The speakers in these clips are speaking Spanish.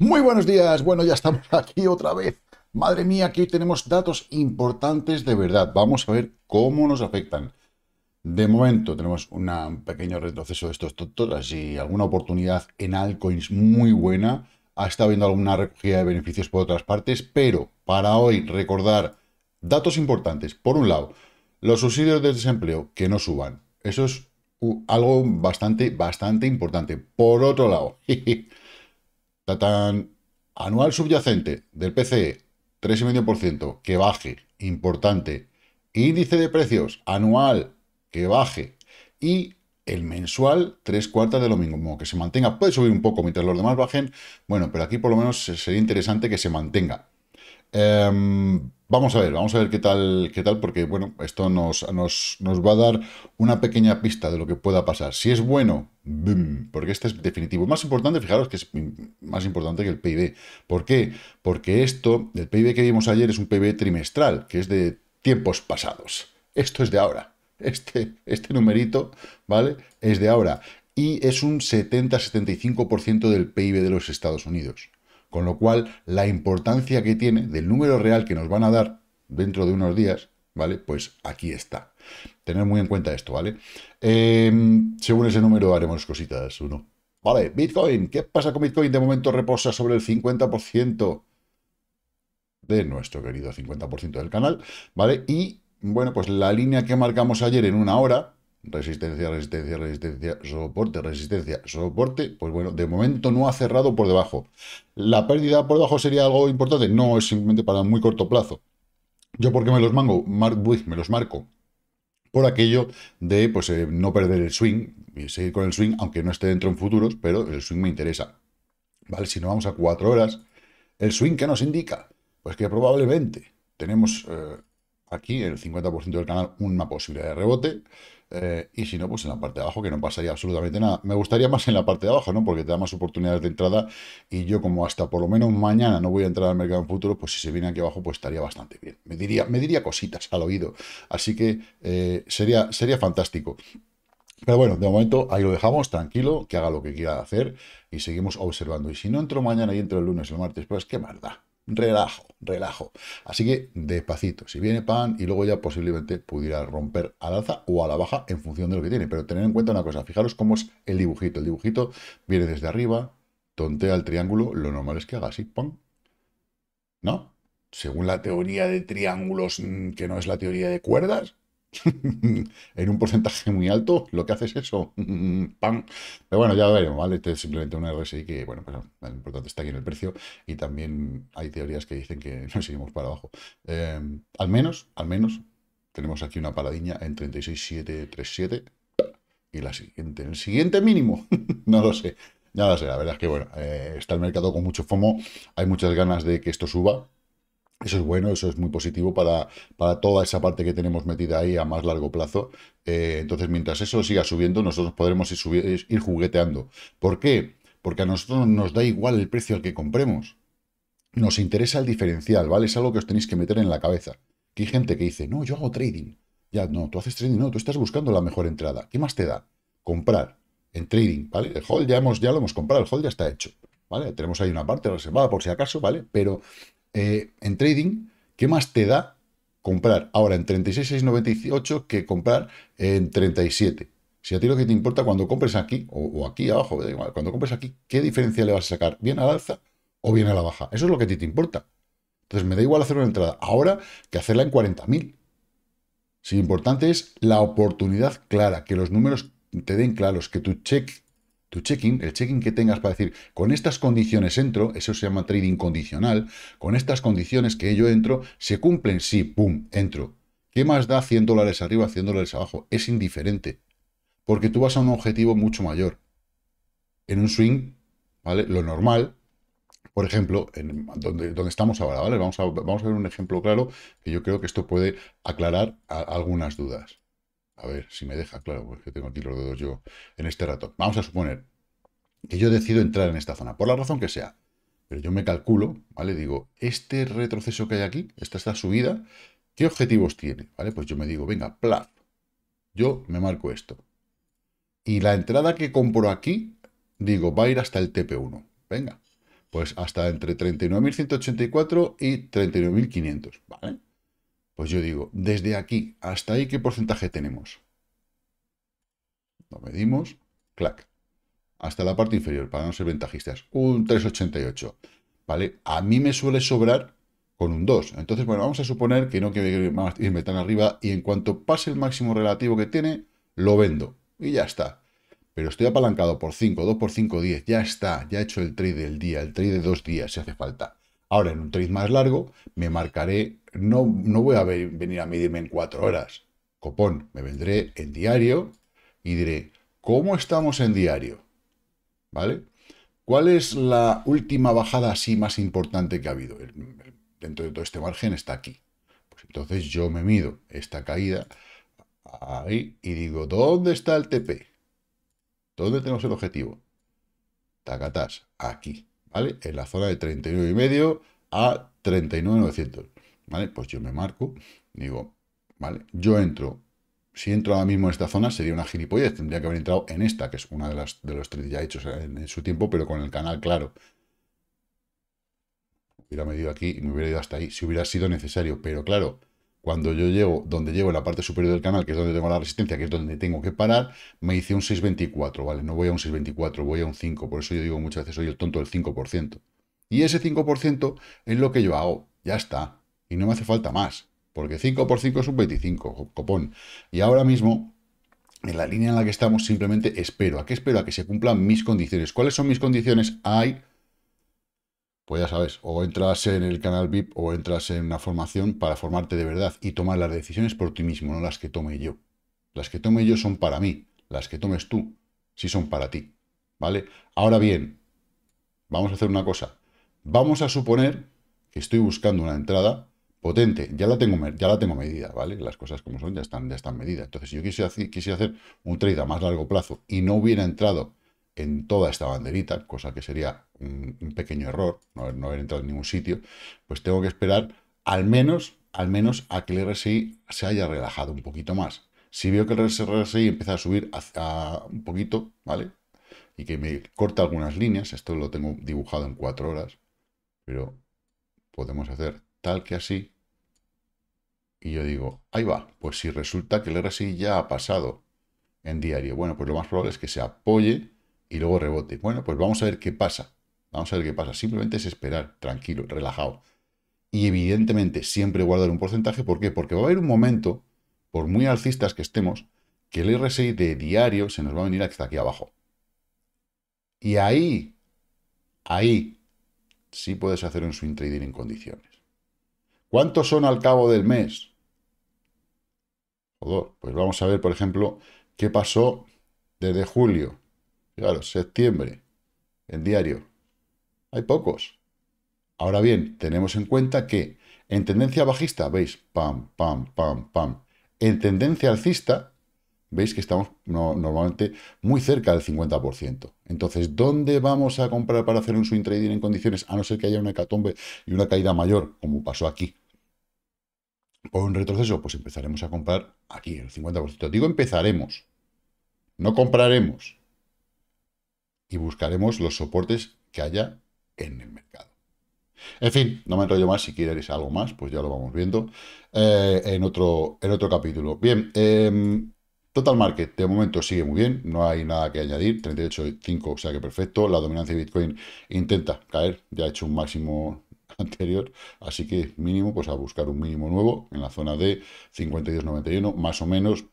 Muy buenos días, bueno, ya estamos aquí otra vez. Madre mía, aquí tenemos datos importantes de verdad. Vamos a ver cómo nos afectan. De momento tenemos un pequeño retroceso de estos totos y alguna oportunidad en altcoins muy buena. Ha estado habiendo alguna recogida de beneficios por otras partes, pero para hoy recordar datos importantes. Por un lado, los subsidios de desempleo que no suban. Eso es algo bastante, bastante importante. Por otro lado, tan Anual subyacente del PCE, 3,5%, que baje, importante. Índice de precios anual, que baje. Y el mensual, tres cuartas de lo mismo, que se mantenga. Puede subir un poco mientras los demás bajen, bueno, pero aquí por lo menos sería interesante que se mantenga. Em, vamos a ver, vamos a ver qué tal, qué tal, porque bueno, esto nos, nos, nos, va a dar una pequeña pista de lo que pueda pasar. Si es bueno, porque este es definitivo. Más importante, fijaros que es más importante que el PIB. ¿Por qué? Porque esto, el PIB que vimos ayer es un PIB trimestral, que es de tiempos pasados. Esto es de ahora. Este, este numerito, ¿vale? Es de ahora. Y es un 70-75% del PIB de los Estados Unidos. Con lo cual, la importancia que tiene del número real que nos van a dar dentro de unos días, ¿vale? Pues aquí está. Tener muy en cuenta esto, ¿vale? Em, según ese número haremos cositas, uno. Vale, Bitcoin. ¿Qué pasa con Bitcoin? De momento reposa sobre el 50% de nuestro querido 50% del canal, ¿vale? Y, bueno, pues la línea que marcamos ayer en una hora, Resistencia, resistencia, resistencia, soporte, resistencia, soporte. Pues bueno, de momento no ha cerrado por debajo. ¿La pérdida por debajo sería algo importante? No, es simplemente para muy corto plazo. Yo porque me los mango, mar, me los marco por aquello de pues, eh, no perder el swing y seguir con el swing, aunque no esté dentro en futuros, pero el swing me interesa. ¿Vale? Si no vamos a cuatro horas, ¿el swing que nos indica? Pues que probablemente tenemos eh, aquí, el 50% del canal, una posibilidad de rebote. Eh, y si no, pues en la parte de abajo, que no pasaría absolutamente nada. Me gustaría más en la parte de abajo, ¿no? Porque te da más oportunidades de entrada. Y yo, como hasta por lo menos mañana no voy a entrar al mercado en futuro, pues si se viene aquí abajo, pues estaría bastante bien. Me diría, me diría cositas al oído. Así que eh, sería, sería fantástico. Pero bueno, de momento ahí lo dejamos, tranquilo, que haga lo que quiera hacer y seguimos observando. Y si no entro mañana y entro el lunes o el martes, pues qué maldad relajo, relajo. Así que despacito, si viene pan y luego ya posiblemente pudiera romper al alza o a la baja en función de lo que tiene. Pero tener en cuenta una cosa, fijaros cómo es el dibujito. El dibujito viene desde arriba, tontea el triángulo, lo normal es que haga así, pan. ¿No? Según la teoría de triángulos, mm, que no es la teoría de cuerdas, en un porcentaje muy alto, lo que hace es eso. ¡Pam! Pero bueno, ya veremos, ¿vale? Este es simplemente una RSI que, bueno, pues lo importante está aquí en el precio y también hay teorías que dicen que nos seguimos para abajo. Em, al menos, al menos, tenemos aquí una paladiña en 36,737 y la siguiente, el siguiente mínimo, no lo sé. Ya lo sé, la verdad es que, bueno, eh, está el mercado con mucho FOMO, hay muchas ganas de que esto suba, eso es bueno, eso es muy positivo para, para toda esa parte que tenemos metida ahí a más largo plazo. Eh, entonces, mientras eso siga subiendo, nosotros podremos ir, jugueteando. ¿Por qué? Porque a nosotros nos da igual el precio al que compremos. Nos interesa el diferencial, ¿vale? Es algo que os tenéis que meter en la cabeza. Que hay gente que dice, no, yo hago trading. Ya, no, tú haces trading, no, tú estás buscando la mejor entrada. ¿Qué más te da? Comprar en trading, ¿vale? El hold ya, hemos, ya lo hemos comprado, el hold ya está hecho, ¿vale? Tenemos ahí una parte reservada por si acaso, ¿vale? Pero eh, en trading, ¿qué más te da comprar ahora en 36,698 que comprar en 37? Si a ti lo que te importa cuando compres aquí o, aquí abajo, cuando compres aquí, ¿qué diferencia le vas a sacar? ¿Bien al alza o bien a la baja? Eso es lo que a ti te importa. Entonces me da igual hacer una entrada ahora que hacerla en 40.000. Si lo importante es la oportunidad clara, que los números te den claros, que tu check tu checking, el checking que tengas para decir, con estas condiciones entro, eso se llama trading condicional, con estas condiciones que yo entro, se cumplen, sí, pum, entro. ¿Qué más da 100 dólares arriba, 100 dólares abajo? Es indiferente, porque tú vas a un objetivo mucho mayor. En un swing, ¿vale? Lo normal, por ejemplo, en donde, donde estamos ahora, ¿vale? Vamos a, vamos a ver un ejemplo claro que yo creo que esto puede aclarar algunas dudas. A ver si me deja, claro, porque pues tengo aquí los dedos yo en este rato. Vamos a suponer que yo decido entrar en esta zona, por la razón que sea. Pero yo me calculo, ¿vale? Digo, este retroceso que hay aquí, esta, esta subida, ¿qué objetivos tiene? ¿Vale? Pues yo me digo, venga, plaf. Yo me marco esto. Y la entrada que compro aquí, digo, va a ir hasta el TP1. Venga, pues hasta entre 39.184 y 39.500, ¿vale? Pues yo digo, desde aquí hasta ahí, ¿qué porcentaje tenemos? Lo medimos, clac, hasta la parte inferior, para no ser ventajistas, un 3,88, ¿vale? A mí me suele sobrar con un 2. Entonces, bueno, vamos a suponer que no quiero irme tan arriba y en cuanto pase el máximo relativo que tiene, lo vendo y ya está. Pero estoy apalancado por 5, 2 por 5, 10, ya está, ya he hecho el trade del día, el trade de dos días si hace falta. Ahora, en un trade más largo, me marcaré, no, no voy a venir a medirme en cuatro horas. Copón, me vendré en diario y diré, ¿cómo estamos en diario? ¿Vale? ¿Cuál es la última bajada así más importante que ha habido? Dentro de todo este margen está aquí. Pues entonces yo me mido esta caída ahí y digo, ¿dónde está el TP? ¿Dónde tenemos el objetivo? Tacatás, aquí. ¿vale? En la zona de 39,5 a 39,900, ¿vale? Pues yo me marco, digo, ¿vale? Yo entro, si entro ahora mismo en esta zona sería una gilipollas tendría que haber entrado en esta, que es una de las de los tres ya hechos en, en su tiempo, pero con el canal claro. Hubiera medido aquí y me hubiera ido hasta ahí, si hubiera sido necesario, pero claro, cuando yo llego, donde llego en la parte superior del canal, que es donde tengo la resistencia, que es donde tengo que parar, me hice un 6.24, ¿vale? No voy a un 6.24, voy a un 5, por eso yo digo muchas veces, soy el tonto del 5%. Y ese 5% es lo que yo hago, ya está, y no me hace falta más, porque 5 por 5 es un 25, copón. Y ahora mismo, en la línea en la que estamos, simplemente espero, ¿a qué espero? A que se cumplan mis condiciones. ¿Cuáles son mis condiciones? Hay pues ya sabes, o entras en el canal VIP o entras en una formación para formarte de verdad y tomar las decisiones por ti mismo, no las que tome yo. Las que tome yo son para mí, las que tomes tú sí son para ti. ¿Vale? Ahora bien, vamos a hacer una cosa. Vamos a suponer que estoy buscando una entrada potente. Ya la tengo, ya la tengo medida, ¿vale? Las cosas como son ya están, ya están medidas. Entonces, si yo quisiera quisiera hacer un trade a más largo plazo y no hubiera entrado en toda esta banderita, cosa que sería un pequeño error, no haber, entrado en ningún sitio, pues tengo que esperar al menos, al menos a que el RSI se haya relajado un poquito más. Si veo que el RSI empieza a subir un poquito, ¿vale? Y que me corta algunas líneas, esto lo tengo dibujado en cuatro horas, pero podemos hacer tal que así. Y yo digo, ahí va, pues si resulta que el RSI ya ha pasado en diario, bueno, pues lo más probable es que se apoye y luego rebote. Bueno, pues vamos a ver qué pasa. Vamos a ver qué pasa. Simplemente es esperar, tranquilo, relajado. Y evidentemente siempre guardar un porcentaje. ¿Por qué? Porque va a haber un momento, por muy alcistas que estemos, que el RSI de diario se nos va a venir hasta aquí abajo. Y ahí, ahí, sí puedes hacer un swing trading en condiciones. ¿Cuántos son al cabo del mes? pues vamos a ver, por ejemplo, qué pasó desde julio Fijaros, septiembre, en diario, hay pocos. Ahora bien, tenemos en cuenta que en tendencia bajista, veis, pam, pam, pam, pam. En tendencia alcista, veis que estamos normalmente muy cerca del 50%. Entonces, ¿dónde vamos a comprar para hacer un swing trading en condiciones? A no ser que haya una hecatombe y una caída mayor, como pasó aquí. Por un retroceso, pues empezaremos a comprar aquí, el 50%. Digo empezaremos, no compraremos y buscaremos los soportes que haya en el mercado. En fin, no me enrollo más, si queréis algo más, pues ya lo vamos viendo eh, en, otro, en otro capítulo. Bien, em, Total Market de momento sigue muy bien, no hay nada que añadir, 38.5, o sea que perfecto, la dominancia de Bitcoin intenta caer, ya ha hecho un máximo anterior, así que mínimo, pues a buscar un mínimo nuevo en la zona de 52.91, más o menos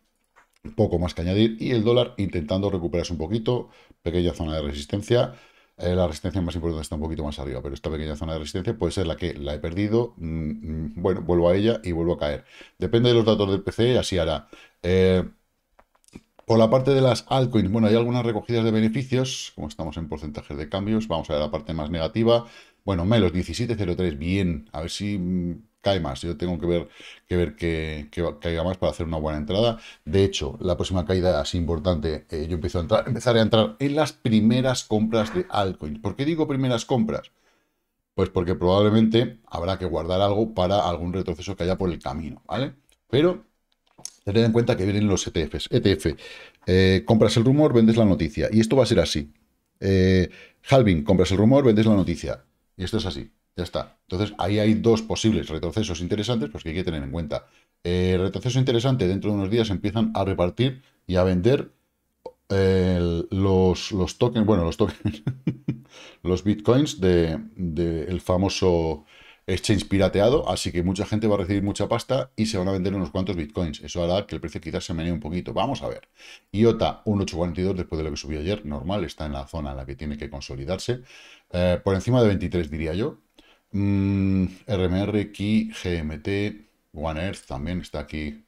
poco más que añadir. Y el dólar intentando recuperarse un poquito, pequeña zona de resistencia. Eh, la resistencia más importante está un poquito más arriba, pero esta pequeña zona de resistencia puede ser la que la he perdido. Mm, mm, bueno, vuelvo a ella y vuelvo a caer. Depende de los datos del PC, así hará. Eh, por la parte de las altcoins, bueno, hay algunas recogidas de beneficios, como estamos en porcentajes de cambios, vamos a ver la parte más negativa. Bueno, menos 17.03, bien, a ver si mm, cae más. Yo tengo que ver que ver que, caiga más para hacer una buena entrada. De hecho, la próxima caída es importante, eh, yo empiezo a entrar, empezaré a entrar en las primeras compras de altcoins. ¿Por qué digo primeras compras? Pues porque probablemente habrá que guardar algo para algún retroceso que haya por el camino, ¿vale? Pero tened en cuenta que vienen los ETFs. ETF, eh, compras el rumor, vendes la noticia. Y esto va a ser así. Eh, halving, compras el rumor, vendes la noticia. Y esto es así. Ya está. Entonces, ahí hay dos posibles retrocesos interesantes pues, que hay que tener en cuenta. El retroceso interesante, dentro de unos días empiezan a repartir y a vender los, tokens, bueno, los tokens, los bitcoins del de, famoso exchange pirateado, así que mucha gente va a recibir mucha pasta y se van a vender unos cuantos bitcoins. Eso hará que el precio quizás se menee un poquito. Vamos a ver. IOTA 1.842 después de lo que subió ayer, normal, está en la zona en la que tiene que consolidarse. Eh, por encima de 23 diría yo. RMR, mm, Ki, GMT, One Earth también está aquí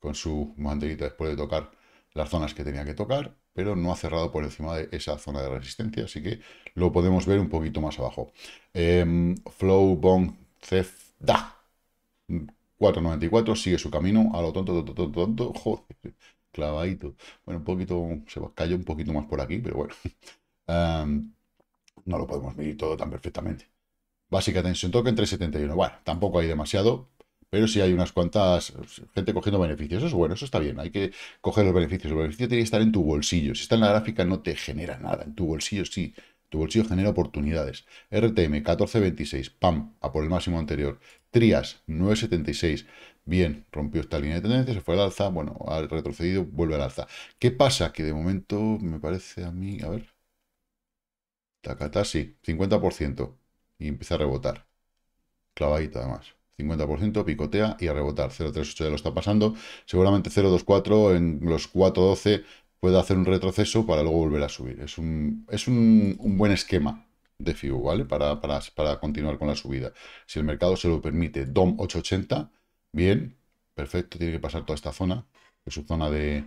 con su mantelita después de tocar las zonas que tenía que tocar, pero no ha cerrado por encima de esa zona de resistencia, así que lo podemos ver un poquito más abajo. Em, Flow, Bong, Cef, Da. 494 sigue su camino a lo tonto, tonto, tonto, tonto, joder, clavadito. Bueno, un poquito, se cayó un poquito más por aquí, pero bueno. Em, no lo podemos medir todo tan perfectamente. Básica tensión en 371. Bueno, tampoco hay demasiado, pero sí hay unas cuantas gente cogiendo beneficios. Eso es bueno, eso está bien. Hay que coger los beneficios. El beneficio tiene que estar en tu bolsillo. Si está en la gráfica no te genera nada. En tu bolsillo sí. Tu bolsillo genera oportunidades. RTM 1426, pam, a por el máximo anterior. Trias 976, bien, rompió esta línea de tendencia, se fue al alza, bueno, ha retrocedido, vuelve al alza. ¿Qué pasa? Que de momento me parece a mí, a ver, Takata sí, 50% y empieza a rebotar. Clavadita además. 50%, picotea y a rebotar. 0.38 ya lo está pasando. Seguramente 0.24 en los 4.12 puede hacer un retroceso para luego volver a subir. Es un, es un, buen esquema de FIBO, ¿vale? Para, continuar con la subida. Si el mercado se lo permite, DOM 880, bien, perfecto, tiene que pasar toda esta zona, que es su zona de,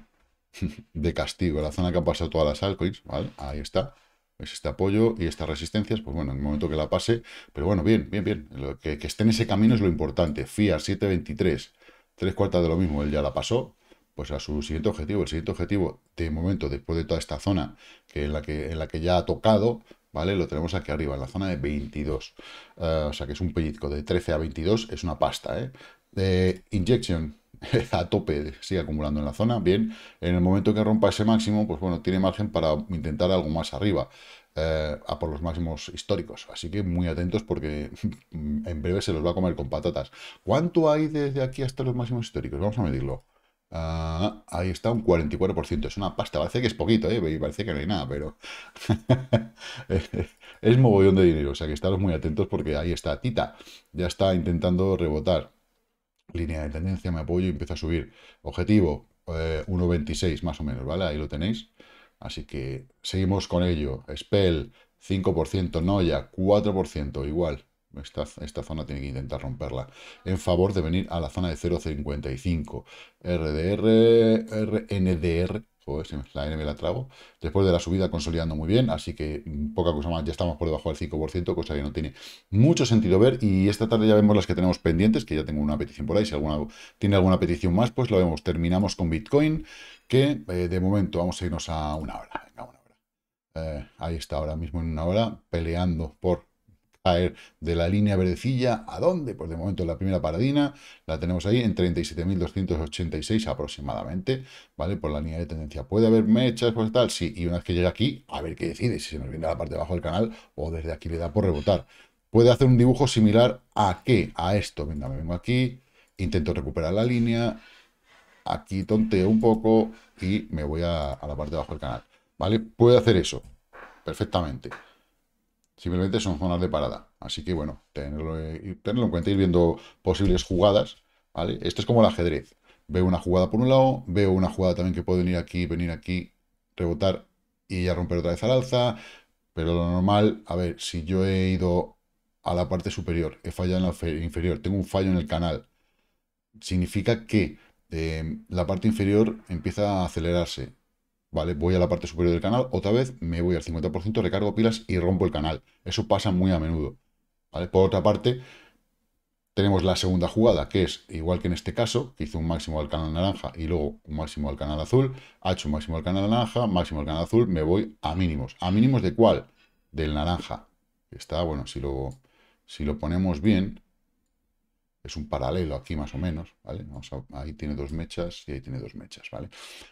castigo, la zona que ha pasado todas las altcoins, ¿vale? Ahí está. Es este apoyo y estas resistencias, pues bueno, en el momento que la pase, pero bueno, bien, bien, bien, que, esté en ese camino es lo importante, FIA 723, tres cuartas de lo mismo, él ya la pasó, pues a su siguiente objetivo, el siguiente objetivo, de momento, después de toda esta zona que en, la que, en la que ya ha tocado, ¿vale? Lo tenemos aquí arriba, en la zona de 22, eh, o sea que es un pellizco de 13 a 22, es una pasta, ¿eh? De injection, a tope, sigue acumulando en la zona, bien, en el momento que rompa ese máximo, pues bueno, tiene margen para intentar algo más arriba, eh, a por los máximos históricos, así que muy atentos porque en breve se los va a comer con patatas. ¿Cuánto hay desde aquí hasta los máximos históricos? Vamos a medirlo. Ah, ahí está, un 44%. Es una pasta, parece que es poquito, eh, parece que no hay nada, pero es mogollón de dinero. O sea que estaros muy atentos porque ahí está Tita, ya está intentando rebotar línea de tendencia, me apoyo y empiezo a subir. Objetivo, 1.26 eh, más o menos, ¿vale? Ahí lo tenéis. Así que seguimos con ello. Spell, 5%, Noya, 4%, igual. Esta, esta, zona tiene que intentar romperla en favor de venir a la zona de 0.55 RDR, RNDR pues la N me la trago después de la subida consolidando muy bien así que poca cosa más, ya estamos por debajo del 5% cosa que no tiene mucho sentido ver y esta tarde ya vemos las que tenemos pendientes que ya tengo una petición por ahí, si alguna tiene alguna petición más pues lo vemos, terminamos con Bitcoin que eh, de momento vamos a irnos a una hora, eh, ahí está ahora mismo en una hora peleando por de la línea verdecilla. ¿A dónde? Pues de momento la primera paradina la tenemos ahí en 37.286 aproximadamente, ¿vale? Por la línea de tendencia. ¿Puede haber mechas pues tal? Sí, y una vez que llega aquí, a ver qué decide, si se nos viene a la parte de abajo del canal o desde aquí le da por rebotar. Puede hacer un dibujo similar a qué? A esto. Venga, me vengo aquí, intento recuperar la línea, aquí tonteo un poco y me voy a, a la parte de abajo del canal, ¿vale? Puede hacer eso perfectamente. Simplemente son zonas de parada. Así que bueno, tenerlo, eh, tenerlo en cuenta, ir viendo posibles jugadas. ¿vale? Esto es como el ajedrez. Veo una jugada por un lado, veo una jugada también que puede venir aquí, venir aquí, rebotar y ya romper otra vez al alza. Pero lo normal, a ver, si yo he ido a la parte superior, he fallado en la inferior, tengo un fallo en el canal, significa que eh, la parte inferior empieza a acelerarse. ¿vale? Voy a la parte superior del canal, otra vez me voy al 50%, recargo pilas y rompo el canal. Eso pasa muy a menudo, ¿vale? Por otra parte, tenemos la segunda jugada, que es igual que en este caso, que hizo un máximo al canal naranja y luego un máximo al canal azul, ha hecho un máximo al canal naranja, máximo al canal azul, me voy a mínimos. ¿A mínimos de cuál? Del naranja. Está, bueno, si lo, si lo ponemos bien, es un paralelo aquí más o menos, ¿vale? ahí tiene dos mechas y ahí tiene dos mechas, ¿vale?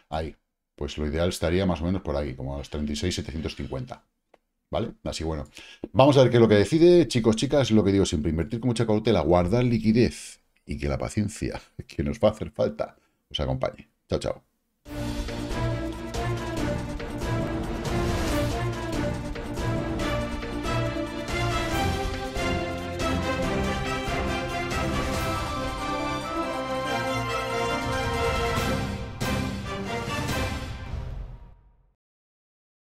Ahí, pues lo ideal estaría más o menos por ahí, como a los 36,750. ¿Vale? Así bueno. Vamos a ver qué es lo que decide, chicos, chicas, lo que digo siempre, invertir con mucha cautela, guardar liquidez y que la paciencia que nos va a hacer falta os acompañe. Chao, chao.